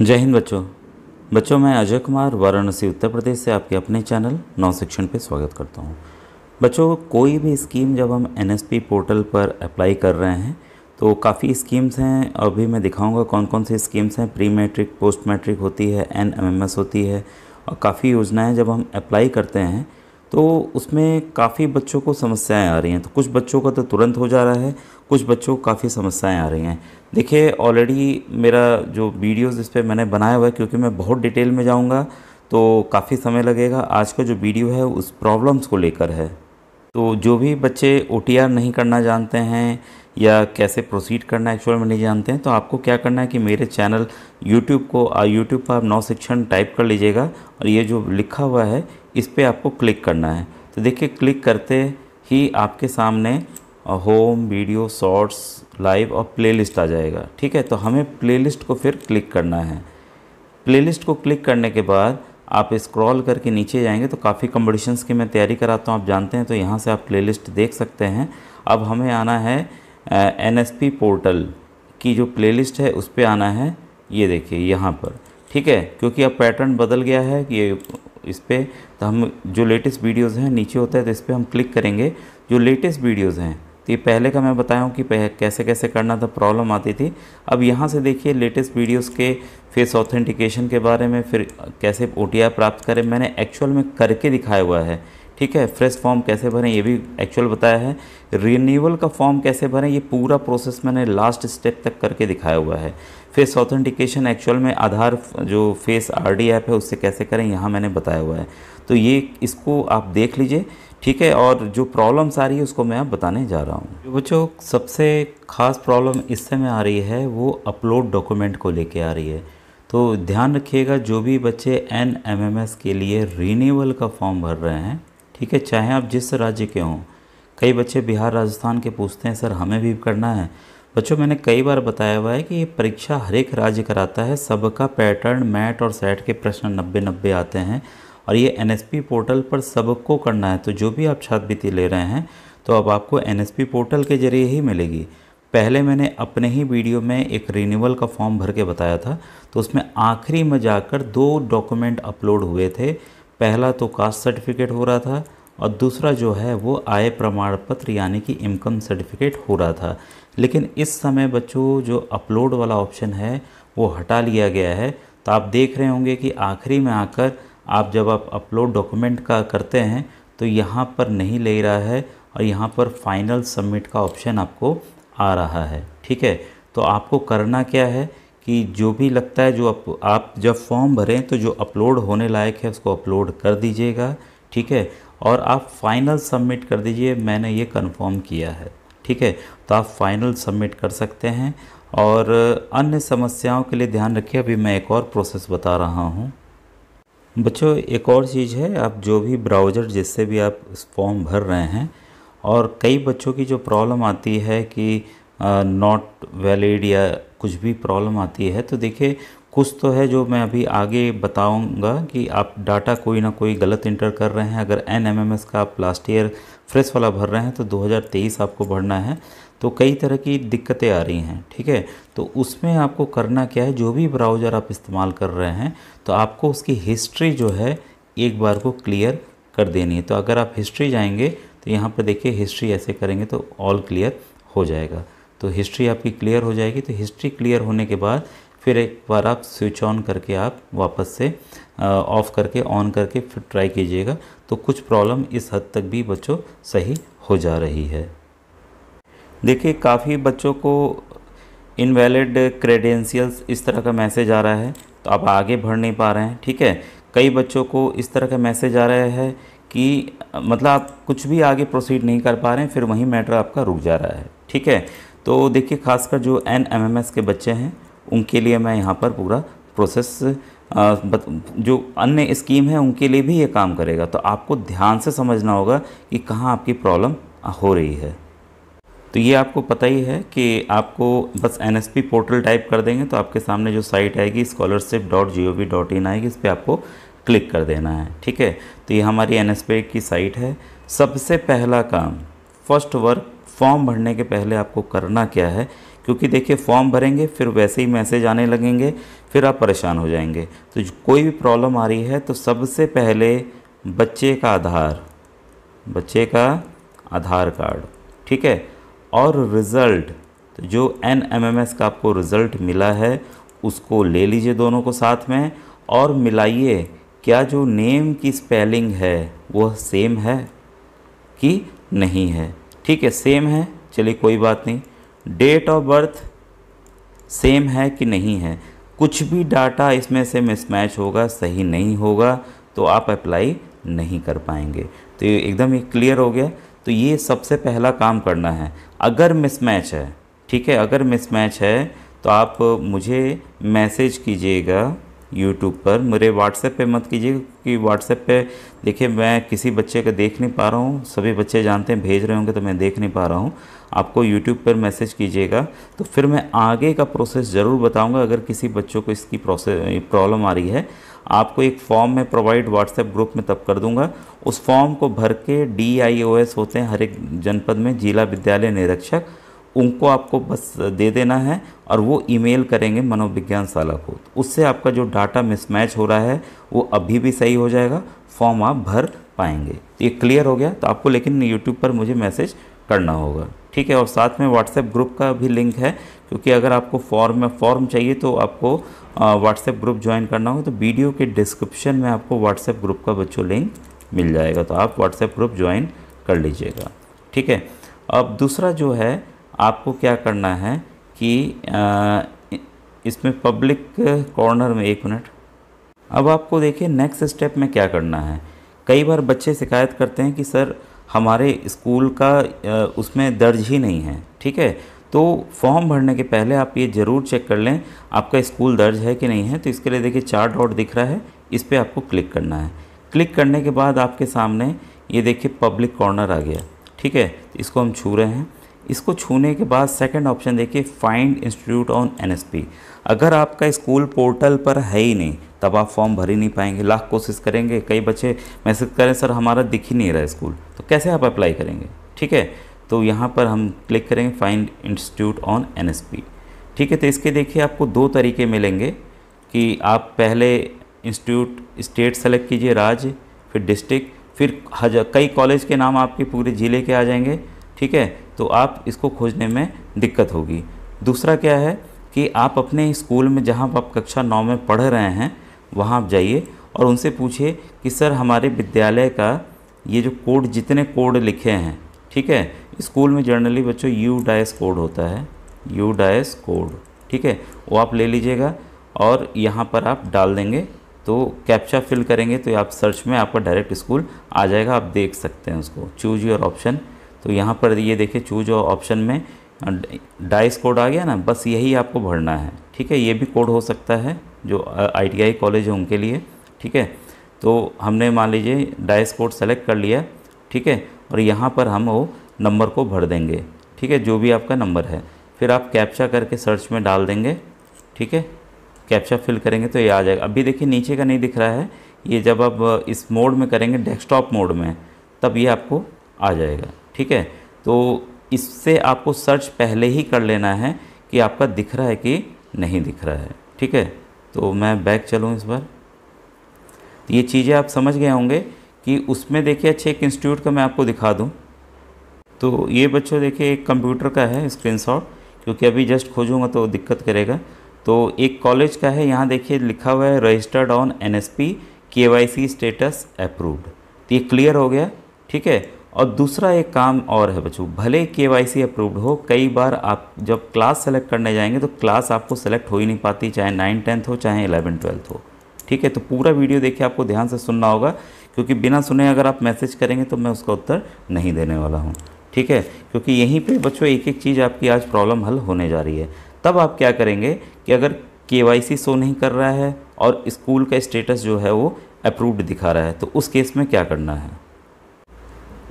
जय हिंद बच्चों बच्चों मैं अजय कुमार वाराणसी उत्तर प्रदेश से आपके अपने चैनल नौ शिक्षण पर स्वागत करता हूँ बच्चों कोई भी स्कीम जब हम एन पोर्टल पर अप्लाई कर रहे हैं तो काफ़ी स्कीम्स हैं अभी मैं दिखाऊंगा कौन कौन सी स्कीम्स हैं प्री मैट्रिक पोस्ट मैट्रिक होती है एन होती है और काफ़ी योजनाएँ जब हम अप्लाई करते हैं तो उसमें काफ़ी बच्चों को समस्याएं आ रही हैं तो कुछ बच्चों का तो तुरंत हो जा रहा है कुछ बच्चों को काफ़ी समस्याएं आ रही हैं देखिए ऑलरेडी मेरा जो वीडियोज इस पर मैंने बनाया हुआ है क्योंकि मैं बहुत डिटेल में जाऊँगा तो काफ़ी समय लगेगा आज का जो वीडियो है उस प्रॉब्लम्स को लेकर है तो जो भी बच्चे ओ नहीं करना जानते हैं या कैसे प्रोसीड करना है एक्चुअल में नहीं जानते हैं तो आपको क्या करना है कि मेरे चैनल यूट्यूब को यूट्यूब पर आप नौ शिक्षण टाइप कर लीजिएगा और ये जो लिखा हुआ है इस पर आपको क्लिक करना है तो देखिए क्लिक करते ही आपके सामने होम वीडियो शॉर्ट्स लाइव और प्लेलिस्ट आ जाएगा ठीक है तो हमें प्लेलिस्ट को फिर क्लिक करना है प्लेलिस्ट को क्लिक करने के बाद आप स्क्रॉल करके नीचे जाएंगे तो काफ़ी कंपटीशन्स की मैं तैयारी कराता हूँ आप जानते हैं तो यहाँ से आप प्लेलिस्ट देख सकते हैं अब हमें आना है एन पोर्टल की जो प्लेलिस्ट है उस पर आना है ये देखिए यहाँ पर ठीक है क्योंकि अब पैटर्न बदल गया है कि ये इस पर तो हम जो लेटेस्ट वीडियोज़ हैं नीचे होता है तो इस पर हम क्लिक करेंगे जो लेटेस्ट वीडियोज़ हैं तो ये पहले का मैं बताया हूँ कि कैसे कैसे करना था प्रॉब्लम आती थी अब यहाँ से देखिए लेटेस्ट वीडियोस के फेस ऑथेंटिकेशन के बारे में फिर कैसे ओ प्राप्त करें मैंने एक्चुअल में करके दिखाया हुआ है ठीक है फ्रेश फॉर्म कैसे भरें ये भी एक्चुअल बताया है रिन्यूअल का फॉर्म कैसे भरें ये पूरा प्रोसेस मैंने लास्ट स्टेप तक करके दिखाया हुआ है फेस ऑथेंटिकेशन एक्चुअल में आधार जो फेस आर ऐप है उससे कैसे करें यहाँ मैंने बताया हुआ है तो ये इसको आप देख लीजिए ठीक है और जो प्रॉब्लम्स आ रही है उसको मैं आप बताने जा रहा हूँ बच्चों सबसे ख़ास प्रॉब्लम इस समय आ रही है वो अपलोड डॉक्यूमेंट को लेके आ रही है तो ध्यान रखिएगा जो भी बच्चे एन एम एम एस के लिए रीनेवल का फॉर्म भर रहे हैं ठीक है चाहे आप जिस राज्य के हों कई बच्चे बिहार राजस्थान के पूछते हैं सर हमें भी करना है बच्चों मैंने कई बार बताया हुआ है कि ये परीक्षा हर एक राज्य कराता है सबका पैटर्न मैट और सेट के प्रश्न नब्बे नब्बे आते हैं और ये एन पोर्टल पर सबको करना है तो जो भी आप छात्रवृत्ति ले रहे हैं तो अब आपको एन पोर्टल के ज़रिए ही मिलेगी पहले मैंने अपने ही वीडियो में एक रिन्यूअल का फॉर्म भर के बताया था तो उसमें आखिरी में जाकर दो डॉक्यूमेंट अपलोड हुए थे पहला तो कास्ट सर्टिफिकेट हो रहा था और दूसरा जो है वो आय प्रमाण पत्र यानी कि इनकम सर्टिफिकेट हो रहा था लेकिन इस समय बच्चों जो अपलोड वाला ऑप्शन है वो हटा लिया गया है तो आप देख रहे होंगे कि आखिरी में आकर आप जब आप अपलोड डॉक्यूमेंट का करते हैं तो यहाँ पर नहीं ले रहा है और यहाँ पर फाइनल सबमिट का ऑप्शन आपको आ रहा है ठीक है तो आपको करना क्या है कि जो भी लगता है जो आप, आप जब फॉर्म भरें तो जो अपलोड होने लायक है उसको अपलोड कर दीजिएगा ठीक है और आप फाइनल सबमिट कर दीजिए मैंने ये कंफर्म किया है ठीक है तो आप फाइनल सबमिट कर सकते हैं और अन्य समस्याओं के लिए ध्यान रखिए अभी मैं एक और प्रोसेस बता रहा हूँ बच्चों एक और चीज़ है आप जो भी ब्राउज़र जिससे भी आप फॉर्म भर रहे हैं और कई बच्चों की जो प्रॉब्लम आती है कि नॉट वैलिड या कुछ भी प्रॉब्लम आती है तो देखिए कुछ तो है जो मैं अभी आगे बताऊंगा कि आप डाटा कोई ना कोई गलत इंटर कर रहे हैं अगर एन एम एम एस का आप लास्ट ईयर फ्रेश वाला भर रहे हैं तो 2023 आपको भरना है तो कई तरह की दिक्कतें आ रही हैं ठीक है तो उसमें आपको करना क्या है जो भी ब्राउज़र आप इस्तेमाल कर रहे हैं तो आपको उसकी हिस्ट्री जो है एक बार को क्लियर कर देनी है तो अगर आप हिस्ट्री जाएंगे तो यहाँ पर देखिए हिस्ट्री ऐसे करेंगे तो ऑल क्लियर हो जाएगा तो हिस्ट्री आपकी क्लियर हो जाएगी तो हिस्ट्री क्लियर होने के बाद फिर एक बार आप स्विच ऑन करके आप वापस से ऑफ़ करके ऑन करके फिर ट्राई कीजिएगा तो कुछ प्रॉब्लम इस हद तक भी बच्चों सही हो जा रही है देखिए काफ़ी बच्चों को इनवैलिड क्रेडेंशियल्स इस तरह का मैसेज आ रहा है तो आप आगे बढ़ नहीं पा रहे हैं ठीक है कई बच्चों को इस तरह का मैसेज आ रहा है कि मतलब आप कुछ भी आगे प्रोसीड नहीं कर पा रहे हैं फिर वहीं मैटर आपका रुक जा रहा है ठीक है तो देखिए खासकर जो एन के बच्चे हैं उनके लिए मैं यहाँ पर पूरा प्रोसेस जो अन्य स्कीम है उनके लिए भी ये काम करेगा तो आपको ध्यान से समझना होगा कि कहाँ आपकी प्रॉब्लम हो रही है तो ये आपको पता ही है कि आपको बस एन पोर्टल टाइप कर देंगे तो आपके सामने जो साइट आएगी scholarship dot G O V dot in आएगी इस पर आपको क्लिक कर देना है ठीक है तो ये हमारी एन की साइट है सबसे पहला काम फर्स्ट वर्क फॉर्म भरने के पहले आपको करना क्या है क्योंकि देखिए फॉर्म भरेंगे फिर वैसे ही मैसेज आने लगेंगे फिर आप परेशान हो जाएंगे तो कोई भी प्रॉब्लम आ रही है तो सबसे पहले बच्चे का आधार बच्चे का आधार कार्ड ठीक है और रिज़ल्ट तो जो एन एम एम एस का आपको रिज़ल्ट मिला है उसको ले लीजिए दोनों को साथ में और मिलाइए क्या जो नेम की स्पेलिंग है वह सेम है कि नहीं है ठीक है सेम है चलिए कोई बात नहीं डेट ऑफ बर्थ सेम है कि नहीं है कुछ भी डाटा इसमें से मिसमैच होगा सही नहीं होगा तो आप अप्लाई नहीं कर पाएंगे तो ये एकदम ही क्लियर हो गया तो ये सबसे पहला काम करना है अगर मिसमैच है ठीक है अगर मिसमैच है तो आप मुझे मैसेज कीजिएगा यूट्यूब पर मेरे व्हाट्सएप पे मत कीजिए क्योंकि व्हाट्सएप पे देखिए मैं किसी बच्चे का देख नहीं पा रहा हूँ सभी बच्चे जानते हैं भेज रहे होंगे तो मैं देख नहीं पा रहा हूँ आपको यूट्यूब पर मैसेज कीजिएगा तो फिर मैं आगे का प्रोसेस ज़रूर बताऊँगा अगर किसी बच्चों को इसकी प्रोसेस प्रॉब्लम आ रही है आपको एक फॉर्म में प्रोवाइड व्हाट्सएप ग्रुप में तब कर दूंगा उस फॉर्म को भर के डी आई ओ एस होते हैं हर एक जनपद में जिला विद्यालय निरीक्षक उनको आपको बस दे देना है और वो ईमेल करेंगे मनोविज्ञान शाला को उससे आपका जो डाटा मिसमैच हो रहा है वो अभी भी सही हो जाएगा फॉर्म आप भर पाएंगे ये क्लियर हो गया तो आपको लेकिन यूट्यूब पर मुझे मैसेज करना होगा ठीक है और साथ में व्हाट्सएप ग्रुप का भी लिंक है क्योंकि अगर आपको फॉर्म में फॉर्म चाहिए तो आपको व्हाट्सएप ग्रुप ज्वाइन करना हो तो वीडियो के डिस्क्रिप्शन में आपको व्हाट्सएप ग्रुप का बच्चों लिंक मिल जाएगा तो आप व्हाट्सएप ग्रुप ज्वाइन कर लीजिएगा ठीक है अब दूसरा जो है आपको क्या करना है कि इसमें पब्लिक कॉर्नर में एक मिनट अब आपको देखिए नेक्स्ट स्टेप में क्या करना है कई बार बच्चे शिकायत करते हैं कि सर हमारे स्कूल का उसमें दर्ज ही नहीं है ठीक है तो फॉर्म भरने के पहले आप ये ज़रूर चेक कर लें आपका स्कूल दर्ज है कि नहीं है तो इसके लिए देखिए चार डॉट दिख रहा है इस पर आपको क्लिक करना है क्लिक करने के बाद आपके सामने ये देखिए पब्लिक कॉर्नर आ गया ठीक है तो इसको हम छू रहे हैं इसको छूने के बाद सेकंड ऑप्शन देखिए फाइंड इंस्टीट्यूट ऑन एनएसपी अगर आपका स्कूल पोर्टल पर है ही नहीं तब आप फॉर्म भर ही नहीं पाएंगे लाख कोशिश करेंगे कई बच्चे मैसेज करें सर हमारा दिख ही नहीं रहा स्कूल तो कैसे आप अप्लाई करेंगे ठीक है तो यहाँ पर हम क्लिक करेंगे फाइंड इंस्टीट्यूट ऑन एन ठीक है तो इसके देखिए आपको दो तरीके मिलेंगे कि आप पहले इंस्टीट्यूट स्टेट सेलेक्ट कीजिए राज्य फिर डिस्ट्रिक्ट फिर हजार कई कॉलेज के नाम आपके पूरे ज़िले के आ जाएंगे ठीक है तो आप इसको खोजने में दिक्कत होगी दूसरा क्या है कि आप अपने स्कूल में जहाँ आप कक्षा नौ में पढ़ रहे हैं वहाँ आप जाइए और उनसे पूछिए कि सर हमारे विद्यालय का ये जो कोड जितने कोड लिखे हैं ठीक है स्कूल में जनरली बच्चों यू डायस कोड होता है यू डाइस कोड ठीक है वो आप ले लीजिएगा और यहाँ पर आप डाल देंगे तो कैप्चा फिल करेंगे तो आप सर्च में आपका डायरेक्ट स्कूल आ जाएगा आप देख सकते हैं उसको चूज योर ऑप्शन तो यहाँ पर ये देखिए चूज योर ऑप्शन में डाइस हाँ, कोड आ गया ना बस यही आपको भरना है ठीक है ये भी कोड हो सकता है जो आईटीआई कॉलेज है उनके लिए ठीक है तो हमने मान लीजिए डाइस कोड सेलेक्ट कर लिया ठीक है और यहाँ पर हम वो नंबर को भर देंगे ठीक है जो भी आपका नंबर है फिर आप कैप्चा करके सर्च में डाल देंगे ठीक है कैप्चा फिल करेंगे तो ये आ जाएगा अभी देखिए नीचे का नहीं दिख रहा है ये जब आप इस मोड में करेंगे डेस्कटॉप मोड में तब ये आपको आ जाएगा ठीक है तो इससे आपको सर्च पहले ही कर लेना है कि आपका दिख रहा है कि नहीं दिख रहा है ठीक है तो मैं बैक चलूँ इस बार ये चीज़ें आप समझ गए होंगे कि उसमें देखिए अच्छे एक इंस्टीट्यूट का मैं आपको दिखा दूँ तो ये बच्चों देखिए एक कंप्यूटर का है स्क्रीन क्योंकि अभी जस्ट खोजूँगा तो दिक्कत करेगा तो एक कॉलेज का है यहाँ देखिए लिखा हुआ है registered on N S P K Y C status approved तो ये क्लियर हो गया ठीक है और दूसरा एक काम और है बच्चों भले के वाई सी अप्रूव्ड हो कई बार आप जब क्लास सेलेक्ट करने जाएंगे तो क्लास आपको सेलेक्ट हो ही नहीं पाती चाहे नाइन टेंथ हो चाहे इलेवन ट्वेल्थ हो ठीक है तो पूरा वीडियो देखिए आपको ध्यान से सुनना होगा क्योंकि बिना सुने अगर आप मैसेज करेंगे तो मैं उसका उत्तर नहीं देने वाला हूँ ठीक है क्योंकि यहीं पर बच्चों एक एक चीज़ आपकी आज प्रॉब्लम हल होने जा रही है तब आप क्या करेंगे कि अगर के वाई सी शो नहीं कर रहा है और स्कूल का स्टेटस जो है वो अप्रूव्ड दिखा रहा है तो उस केस में क्या करना है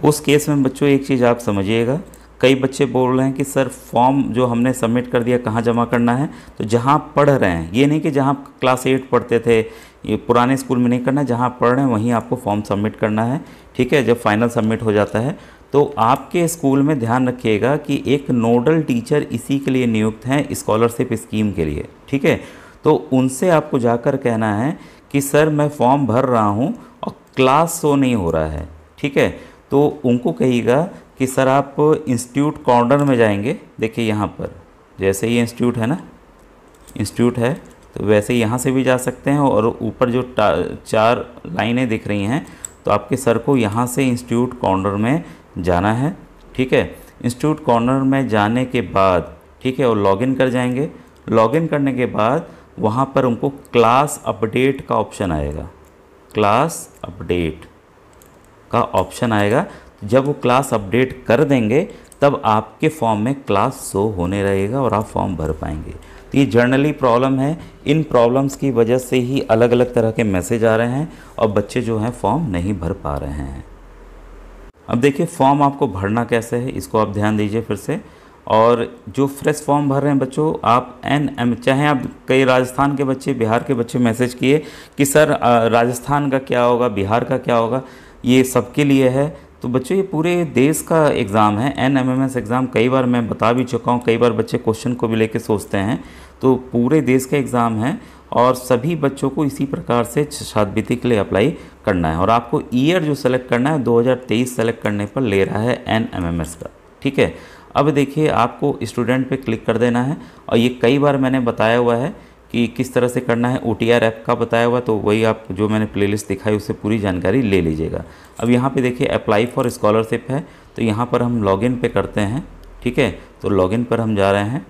उस केस में बच्चों एक चीज़ आप समझिएगा कई बच्चे बोल रहे हैं कि सर फॉर्म जो हमने सबमिट कर दिया कहाँ जमा करना है तो जहाँ पढ़ रहे हैं ये नहीं कि जहाँ क्लास एट पढ़ते थे ये पुराने स्कूल में नहीं करना है जहाँ पढ़ रहे हैं वहीं आपको फॉर्म सबमिट करना है ठीक है जब फाइनल सबमिट हो जाता है तो आपके स्कूल में ध्यान रखिएगा कि एक नोडल टीचर इसी के लिए नियुक्त हैं इस्कॉलरशिप स्कीम के लिए ठीक है तो उनसे आपको जाकर कहना है कि सर मैं फॉर्म भर रहा हूँ और क्लास शो नहीं हो रहा है ठीक है तो उनको कहिएगा कि सर आप इंस्टीट्यूट कॉर्नर में जाएंगे देखिए यहाँ पर जैसे ही इंस्टीट्यूट है ना इंस्टीट्यूट है तो वैसे यहाँ से भी जा सकते हैं और ऊपर जो चार लाइनें दिख रही हैं तो आपके सर को यहाँ से इंस्टीट्यूट कॉर्नर में जाना है ठीक है इंस्टीट्यूट कॉर्नर में जाने के बाद ठीक है और लॉगिन कर जाएंगे लॉगिन करने के बाद वहाँ पर उनको क्लास अपडेट का ऑप्शन आएगा क्लास अपडेट का ऑप्शन आएगा तो जब वो क्लास अपडेट कर देंगे तब आपके फॉर्म में क्लास शो होने रहेगा और आप फॉर्म भर पाएंगे तो ये जर्नली प्रॉब्लम है इन प्रॉब्लम्स की वजह से ही अलग अलग तरह के मैसेज आ रहे हैं और बच्चे जो हैं फॉर्म नहीं भर पा रहे हैं अब देखिए फॉर्म आपको भरना कैसे है इसको आप ध्यान दीजिए फिर से और जो फ्रेश फॉर्म भर रहे हैं बच्चों आप एन एम चाहे आप कई राजस्थान के बच्चे बिहार के बच्चे मैसेज किए कि सर राजस्थान का क्या होगा बिहार का क्या होगा ये सबके लिए है तो बच्चों ये पूरे देश का एग्ज़ाम है N M M S exam कई बार मैं बता भी चुका हूँ कई बार बच्चे क्वेश्चन को भी लेके सोचते हैं तो पूरे देश का एग्ज़ाम है और सभी बच्चों को इसी प्रकार से छात्रवृत्ति के लिए अप्लाई करना है और आपको ईयर जो सेलेक्ट करना है 2023 सेलेक्ट करने पर ले रहा है एन एम एम एस का ठीक है अब देखिए आपको स्टूडेंट पर क्लिक कर देना है और ये कई बार मैंने बताया हुआ है कि किस तरह से करना है ओ टी आर ऐप का बताया हुआ तो वही आप जो मैंने प्लेलिस्ट दिखाई उससे पूरी जानकारी ले लीजिएगा अब यहाँ पे देखिए अप्लाई फॉर स्कॉलरशिप है तो यहाँ पर हम लॉगिन पे करते हैं ठीक है तो लॉगिन पर हम जा रहे हैं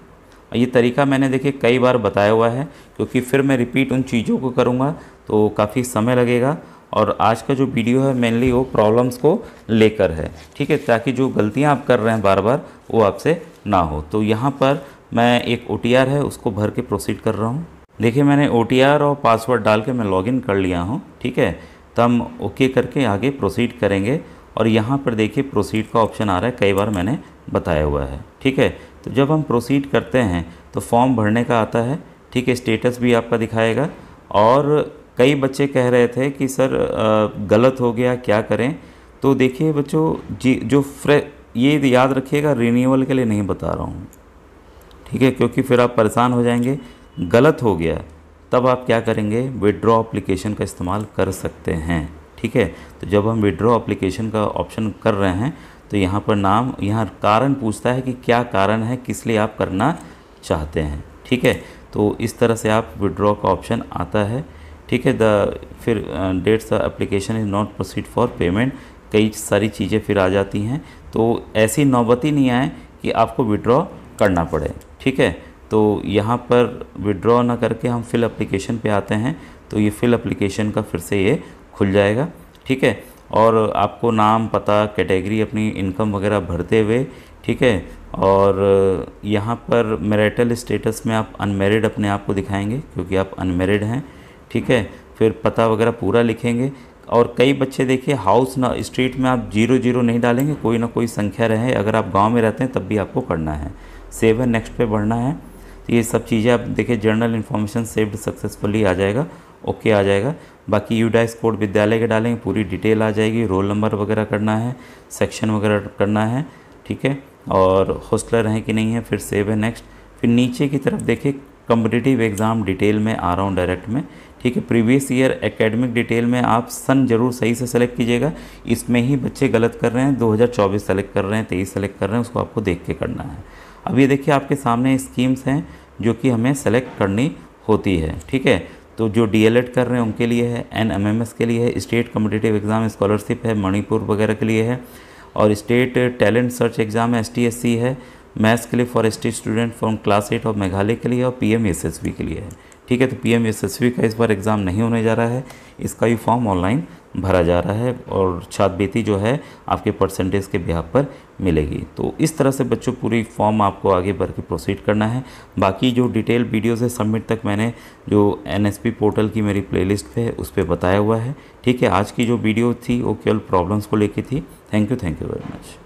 ये तरीका मैंने देखिए कई बार बताया हुआ है क्योंकि फिर मैं रिपीट उन चीज़ों को करूँगा तो काफ़ी समय लगेगा और आज का जो वीडियो है मेनली वो प्रॉब्लम्स को लेकर है ठीक है ताकि जो गलतियाँ आप कर रहे हैं बार बार वो आपसे ना हो तो यहाँ पर मैं एक ओ है उसको भर के प्रोसीड कर रहा हूँ देखिए मैंने ओ और पासवर्ड डाल के मैं लॉगिन कर लिया हूँ ठीक है तो हम ओके करके आगे प्रोसीड करेंगे और यहाँ पर देखिए प्रोसीड का ऑप्शन आ रहा है कई बार मैंने बताया हुआ है ठीक है तो जब हम प्रोसीड करते हैं तो फॉर्म भरने का आता है ठीक है स्टेटस भी आपका दिखाएगा और कई बच्चे कह रहे थे कि सर गलत हो गया क्या करें तो देखिए बच्चों जी जो फ्रे ये याद रखिएगा रिन्यूअल के लिए नहीं बता रहा हूँ ठीक है क्योंकि फिर आप परेशान हो जाएंगे गलत हो गया तब आप क्या करेंगे विड्रॉ अप्लीकेशन का इस्तेमाल कर सकते हैं ठीक है तो जब हम विड्रॉ अप्लीकेशन का ऑप्शन कर रहे हैं तो यहाँ पर नाम यहाँ कारण पूछता है कि क्या कारण है किस लिए आप करना चाहते हैं ठीक है तो इस तरह से आप विड्रॉ का ऑप्शन आता है ठीक है द फिर dates application is not proceed for payment कई सारी चीज़ें फिर आ जाती हैं तो ऐसी नौबती नहीं आए कि आपको विड्रॉ करना पड़े ठीक है तो यहाँ पर विड्रॉ ना करके हम फिल अप्लीकेशन पे आते हैं तो ये फिल अप्लीकेशन का फिर से ये खुल जाएगा ठीक है और आपको नाम पता कैटेगरी अपनी इनकम वगैरह भरते हुए ठीक है और यहाँ पर मैरिटल स्टेटस में आप अनमेरिड अपने आप को दिखाएंगे क्योंकि आप अनमेरिड हैं ठीक है फिर पता वगैरह पूरा लिखेंगे और कई बच्चे देखिए हाउस ना स्ट्रीट में आप जीरो जीरो नहीं डालेंगे कोई ना कोई संख्या रहे अगर आप गांव में रहते हैं तब भी आपको पढ़ना है सेव है नेक्स्ट पे बढ़ना है तो ये सब चीज़ें आप देखिए जनरल इन्फॉर्मेशन सेव्ड सक्सेसफुली आ जाएगा ओके okay आ जाएगा बाकी यूडाइस कोड विद्यालय के डालेंगे पूरी डिटेल आ जाएगी रोल नंबर वगैरह करना है सेक्शन वगैरह करना है ठीक है और हॉस्टलर हैं कि नहीं है फिर सेव है नेक्स्ट फिर नीचे की तरफ देखिए कम्पिटिटिव एग्ज़ाम डिटेल में आ रहा हूँ डायरेक्ट में ठीक है प्रीवियस ईयर एकेडमिक डिटेल में आप सन जरूर सही से सेलेक्ट कीजिएगा इसमें ही बच्चे गलत कर रहे हैं 2024 सेलेक्ट कर रहे हैं तेईस सेलेक्ट कर रहे हैं उसको आपको देख के करना है अब ये देखिए आपके सामने स्कीम्स हैं जो कि हमें सेलेक्ट करनी होती है ठीक है तो जो डी कर रहे हैं उनके लिए है एन के लिए है स्टेट कम्पिटेटिव एग्ज़ाम स्कॉलरशिप है मणिपुर वगैरह के लिए है और state talent search exam S है मैथ्स के लिए for S student from class eight of Meghalaya के लिए और पी एम के लिए है ठीक है तो पी एम का इस बार एग्ज़ाम नहीं होने जा रहा है इसका भी फॉर्म ऑनलाइन भरा जा रहा है और छात्रवृत्ति जो है आपके परसेंटेज के बिहार पर मिलेगी तो इस तरह से बच्चों पूरी फॉर्म आपको आगे बढ़ के प्रोसीड करना है बाकी जो डिटेल वीडियोस है सबमिट तक मैंने जो एनएसपी पोर्टल की मेरी प्लेलिस्ट पे है उस पर बताया हुआ है ठीक है आज की जो वीडियो थी वो केवल प्रॉब्लम्स को लेकर थी thank you thank you very much